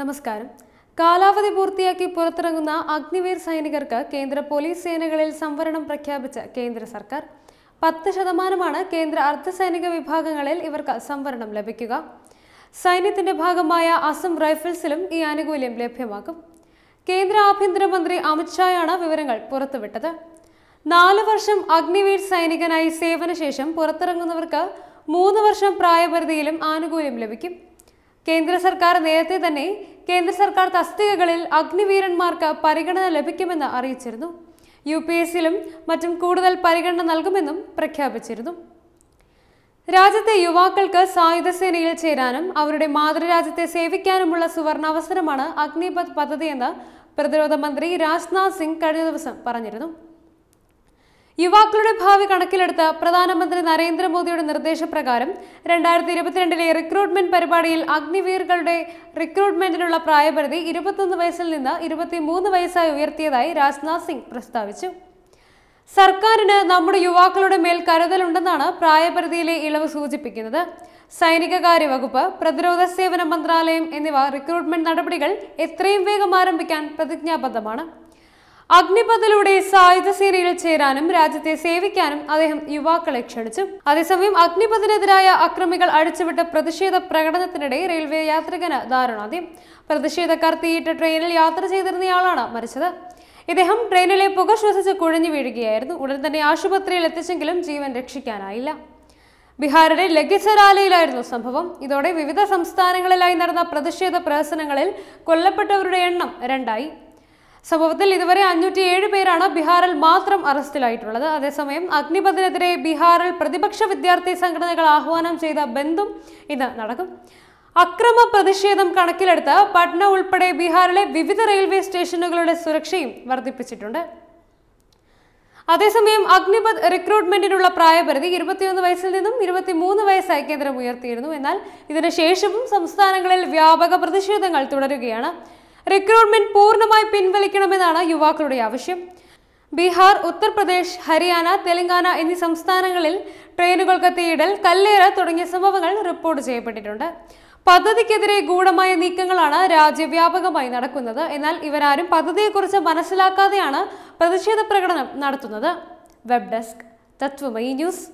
നമസ്കാരം കാലാവധി പൂർത്തിയാക്കി പുറത്തിറങ്ങുന്ന അഗ്നിവീർ സൈനികർക്ക് കേന്ദ്ര പോലീസ് സേനകളിൽ സംവരണം പ്രഖ്യാപിച്ച കേന്ദ്ര സർക്കാർ പത്ത് ശതമാനമാണ് കേന്ദ്ര അർദ്ധസൈനിക വിഭാഗങ്ങളിൽ ഇവർക്ക് സംവരണം ലഭിക്കുക സൈന്യത്തിന്റെ ഭാഗമായ അസം റൈഫിൾസിലും ഈ ആനുകൂല്യം ലഭ്യമാക്കും കേന്ദ്ര ആഭ്യന്തരമന്ത്രി അമിത്ഷായാണ് വിവരങ്ങൾ പുറത്തുവിട്ടത് നാല് വർഷം അഗ്നിവീർ സൈനികനായി സേവനശേഷം പുറത്തിറങ്ങുന്നവർക്ക് മൂന്ന് വർഷം പ്രായപരിധിയിലും ആനുകൂല്യം ലഭിക്കും കേന്ദ്ര സർക്കാർ നേരത്തെ തന്നെ കേന്ദ്ര സർക്കാർ തസ്തികകളിൽ അഗ്നിവീരന്മാർക്ക് പരിഗണന ലഭിക്കുമെന്ന് അറിയിച്ചിരുന്നു യു പി എസ് സിയിലും മറ്റും കൂടുതൽ പരിഗണന നൽകുമെന്നും പ്രഖ്യാപിച്ചിരുന്നു രാജ്യത്തെ യുവാക്കൾക്ക് സായുധ സേനയിൽ ചേരാനും അവരുടെ മാതൃരാജ്യത്തെ സേവിക്കാനുമുള്ള സുവർണാവസരമാണ് അഗ്നിപഥ് പദ്ധതിയെന്ന് പ്രതിരോധ മന്ത്രി രാജ്നാഥ് സിംഗ് കഴിഞ്ഞ ദിവസം പറഞ്ഞിരുന്നു യുവാക്കളുടെ ഭാവി കണക്കിലെടുത്ത് പ്രധാനമന്ത്രി നരേന്ദ്രമോദിയുടെ നിർദ്ദേശപ്രകാരം രണ്ടായിരത്തി ഇരുപത്തിരണ്ടിലെ റിക്രൂട്ട്മെന്റ് പരിപാടിയിൽ അഗ്നിവീറുകളുടെ റിക്രൂട്ട്മെന്റിനുള്ള പ്രായപരിധി ഇരുപത്തൊന്ന് വയസ്സിൽ നിന്ന് ഇരുപത്തിമൂന്ന് വയസ്സായി ഉയർത്തിയതായി രാജ്നാഥ് സിംഗ് പ്രസ്താവിച്ചു സർക്കാരിന് നമ്മുടെ യുവാക്കളുടെ മേൽ കരുതലുണ്ടെന്നാണ് പ്രായപരിധിയിലെ ഇളവ് സൂചിപ്പിക്കുന്നത് സൈനികകാര്യ വകുപ്പ് പ്രതിരോധ സേവന മന്ത്രാലയം എന്നിവ റിക്രൂട്ട്മെന്റ് നടപടികൾ എത്രയും വേഗം ആരംഭിക്കാൻ പ്രതിജ്ഞാബദ്ധമാണ് അഗ്നിപഥിലൂടെ സായുധ സേനയിൽ ചേരാനും രാജ്യത്തെ സേവിക്കാനും അദ്ദേഹം യുവാക്കളെ ക്ഷണിച്ചു അതേസമയം അഗ്നിപഥിനെതിരായ അക്രമികൾ അഴിച്ചുവിട്ട പ്രതിഷേധ പ്രകടനത്തിനിടെ റെയിൽവേ യാത്രികന് ധാരണാദ്യം പ്രതിഷേധക്കാർ തീയിട്ട ട്രെയിനിൽ യാത്ര ചെയ്തിരുന്നയാളാണ് മരിച്ചത് ഇദ്ദേഹം ട്രെയിനിലെ പുക ശ്വസിച്ച് കുഴഞ്ഞു വീഴുകയായിരുന്നു ഉടൻ തന്നെ ആശുപത്രിയിൽ എത്തിച്ചെങ്കിലും ജീവൻ രക്ഷിക്കാനായില്ല ബീഹാറിലെ ലഗിസരാലയിലായിരുന്നു സംഭവം ഇതോടെ വിവിധ സംസ്ഥാനങ്ങളിലായി നടന്ന പ്രതിഷേധ പ്രഹസനങ്ങളിൽ കൊല്ലപ്പെട്ടവരുടെ എണ്ണം രണ്ടായി സംഭവത്തിൽ ഇതുവരെ അഞ്ഞൂറ്റി ഏഴ് പേരാണ് ബീഹാറിൽ മാത്രം അറസ്റ്റിലായിട്ടുള്ളത് അതേസമയം അഗ്നിപഥിനെതിരെ ബീഹാറിൽ പ്രതിപക്ഷ വിദ്യാർത്ഥി സംഘടനകൾ ആഹ്വാനം ചെയ്ത ബന്ധും ഇന്ന് നടക്കും അക്രമ പ്രതിഷേധം കണക്കിലെടുത്ത് പട്ന ഉൾപ്പെടെ ബീഹാറിലെ വിവിധ റെയിൽവേ സ്റ്റേഷനുകളുടെ സുരക്ഷയും വർദ്ധിപ്പിച്ചിട്ടുണ്ട് അതേസമയം അഗ്നിപഥ് റിക്രൂട്ട്മെന്റിനുള്ള പ്രായപരിധി ഇരുപത്തിയൊന്ന് വയസ്സിൽ നിന്നും ഇരുപത്തിമൂന്ന് വയസ്സായി കേന്ദ്രം ഉയർത്തിയിരുന്നു എന്നാൽ ഇതിനുശേഷവും സംസ്ഥാനങ്ങളിൽ വ്യാപക പ്രതിഷേധങ്ങൾ തുടരുകയാണ് റിക്രൂട്ട്മെന്റ് പൂർണ്ണമായി പിൻവലിക്കണമെന്നാണ് യുവാക്കളുടെ ആവശ്യം ബീഹാർ ഉത്തർപ്രദേശ് ഹരിയാന തെലങ്കാന എന്നീ സംസ്ഥാനങ്ങളിൽ ട്രെയിനുകൾക്ക് തീയിടൽ കല്ലേറ് തുടങ്ങിയ സംഭവങ്ങൾ റിപ്പോർട്ട് ചെയ്യപ്പെട്ടിട്ടുണ്ട് പദ്ധതിക്കെതിരെ ഗൂഢമായ നീക്കങ്ങളാണ് രാജ്യവ്യാപകമായി നടക്കുന്നത് എന്നാൽ ഇവരാരും പദ്ധതിയെക്കുറിച്ച് മനസ്സിലാക്കാതെയാണ് പ്രതിഷേധ പ്രകടനം നടത്തുന്നത് വെബ് ഡെസ്ക് തത്വമയി ന്യൂസ്